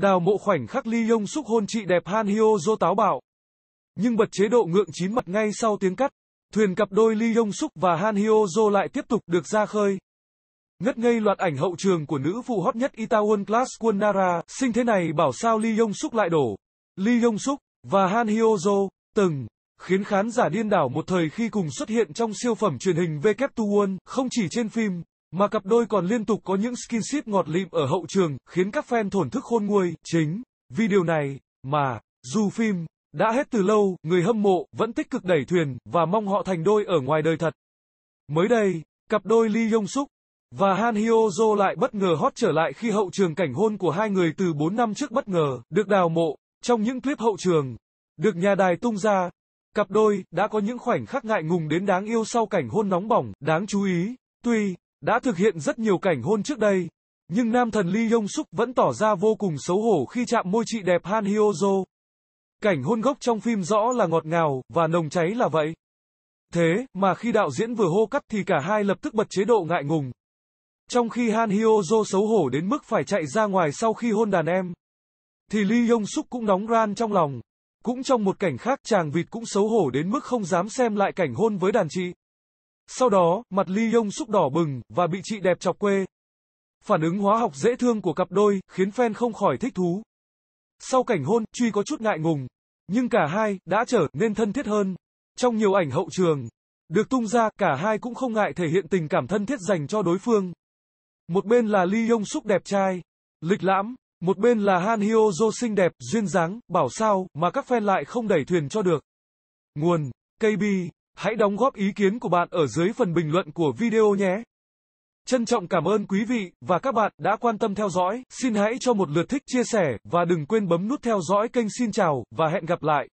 Đào mộ khoảnh khắc Lee Yong Suk hôn chị đẹp Han Hyo Jo táo bạo. Nhưng bật chế độ ngượng chín mặt ngay sau tiếng cắt, thuyền cặp đôi Lee Yong Suk và Han Hyo Jo lại tiếp tục được ra khơi. Ngất ngây loạt ảnh hậu trường của nữ phụ hot nhất Itaewon Class Quân sinh thế này bảo sao Lee Yong Suk lại đổ. Lee Yong Suk và Han Hyo Jo từng khiến khán giả điên đảo một thời khi cùng xuất hiện trong siêu phẩm truyền hình W2 One, không chỉ trên phim mà cặp đôi còn liên tục có những skinship ngọt lịm ở hậu trường, khiến các fan thổn thức khôn nguôi, chính vì điều này mà dù phim đã hết từ lâu, người hâm mộ vẫn tích cực đẩy thuyền và mong họ thành đôi ở ngoài đời thật. Mới đây, cặp đôi Lee Yong Suk và Han Hyo Jo lại bất ngờ hot trở lại khi hậu trường cảnh hôn của hai người từ 4 năm trước bất ngờ được đào mộ trong những clip hậu trường được nhà đài tung ra. Cặp đôi đã có những khoảnh khắc ngại ngùng đến đáng yêu sau cảnh hôn nóng bỏng, đáng chú ý. Tuy đã thực hiện rất nhiều cảnh hôn trước đây. Nhưng nam thần Lee Yong Suk vẫn tỏ ra vô cùng xấu hổ khi chạm môi chị đẹp Han Hyo Hyojo. Cảnh hôn gốc trong phim rõ là ngọt ngào, và nồng cháy là vậy. Thế, mà khi đạo diễn vừa hô cắt thì cả hai lập tức bật chế độ ngại ngùng. Trong khi Han Hyo Hyojo xấu hổ đến mức phải chạy ra ngoài sau khi hôn đàn em, thì Lee Yong Suk cũng nóng ran trong lòng. Cũng trong một cảnh khác chàng vịt cũng xấu hổ đến mức không dám xem lại cảnh hôn với đàn chị. Sau đó, mặt Lee Yong súc đỏ bừng, và bị chị đẹp chọc quê. Phản ứng hóa học dễ thương của cặp đôi, khiến fan không khỏi thích thú. Sau cảnh hôn, Truy có chút ngại ngùng. Nhưng cả hai, đã trở, nên thân thiết hơn. Trong nhiều ảnh hậu trường, được tung ra, cả hai cũng không ngại thể hiện tình cảm thân thiết dành cho đối phương. Một bên là Lee Yong Suk đẹp trai, lịch lãm, một bên là Han Hyo Jo xinh đẹp, duyên dáng, bảo sao, mà các fan lại không đẩy thuyền cho được. Nguồn, KB Hãy đóng góp ý kiến của bạn ở dưới phần bình luận của video nhé. Trân trọng cảm ơn quý vị và các bạn đã quan tâm theo dõi. Xin hãy cho một lượt thích, chia sẻ và đừng quên bấm nút theo dõi kênh. Xin chào và hẹn gặp lại.